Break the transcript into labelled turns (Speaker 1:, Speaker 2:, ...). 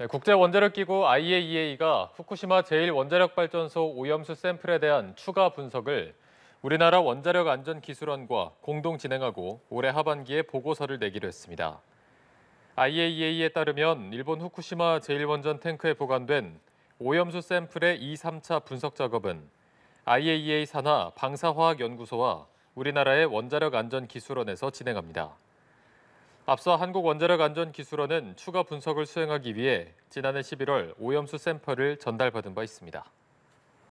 Speaker 1: 네, 국제 원자력 기구 IAEA가 후쿠시마 제1원자력발전소 오염수 샘플에 대한 추가 분석을 우리나라 원자력 안전 기술원과 공동 진행하고 올해 하반기에 보고서를 내기로 했습니다. IAEA에 따르면 일본 후쿠시마 제1원전 탱크에 보관된 오염수 샘플의 2, 3차 분석 작업은 IAEA e 산하 방사화학연구소와 우리나라의 원자력 안전 기술원에서 진행합니다. 앞서 한국원자력안전기술원은 추가 분석을 수행하기 위해 지난해 11월 오염수 샘플을 전달받은 바 있습니다.